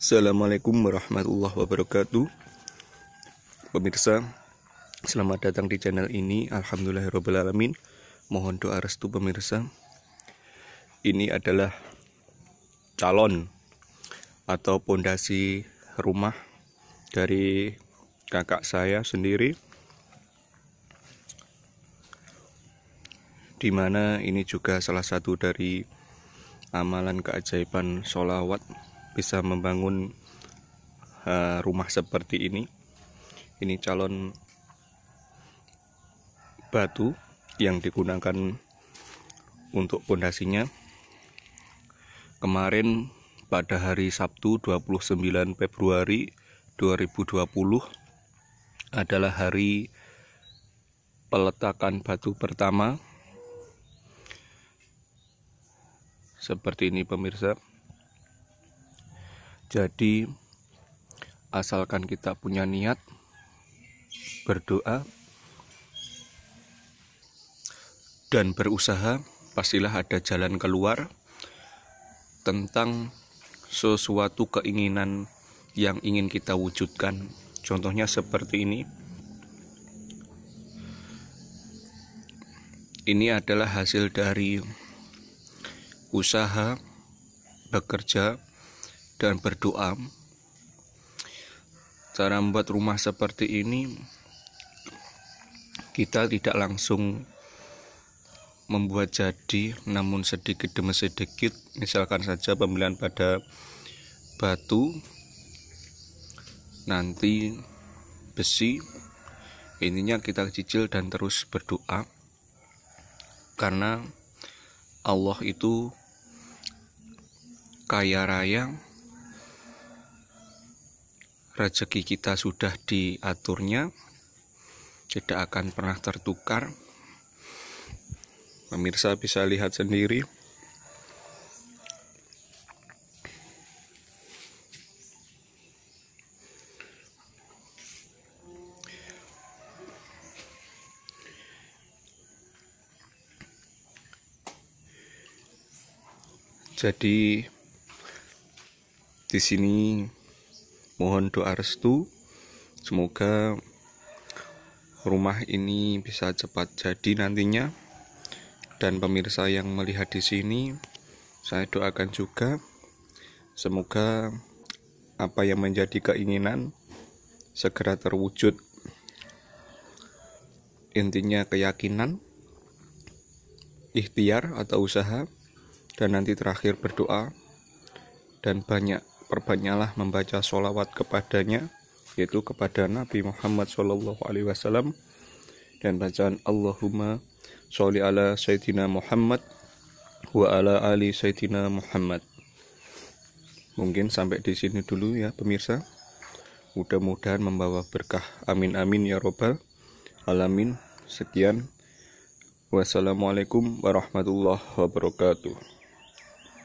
Assalamualaikum warahmatullahi wabarakatuh Pemirsa, selamat datang di channel ini Alhamdulillahirrohmanirrohim Mohon doa restu pemirsa Ini adalah calon atau pondasi rumah dari kakak saya sendiri Dimana ini juga salah satu dari amalan keajaiban solawat bisa membangun uh, rumah seperti ini ini calon batu yang digunakan untuk pondasinya kemarin pada hari Sabtu 29 Februari 2020 adalah hari peletakan batu pertama seperti ini pemirsa jadi asalkan kita punya niat berdoa dan berusaha, pastilah ada jalan keluar tentang sesuatu keinginan yang ingin kita wujudkan. Contohnya seperti ini. Ini adalah hasil dari usaha bekerja dan berdoa. Cara membuat rumah seperti ini, kita tidak langsung membuat jadi, namun sedikit demi sedikit, misalkan saja pembelian pada batu, nanti besi, ininya kita cicil dan terus berdoa, karena Allah itu kaya raya rezeki kita sudah diaturnya tidak akan pernah tertukar pemirsa bisa lihat sendiri jadi di sini Mohon doa restu. Semoga rumah ini bisa cepat jadi nantinya. Dan pemirsa yang melihat di sini, saya doakan juga semoga apa yang menjadi keinginan segera terwujud. Intinya keyakinan, ikhtiar atau usaha, dan nanti terakhir berdoa dan banyak perbanyaklah membaca sholawat kepadanya yaitu kepada Nabi Muhammad Shallallahu Alaihi Wasallam dan bacaan Allahumma sholli ala Sayyidina Muhammad wa ala ali Sayyidina Muhammad mungkin sampai di sini dulu ya pemirsa mudah-mudahan membawa berkah amin amin ya robbal alamin sekian wassalamualaikum warahmatullahi wabarakatuh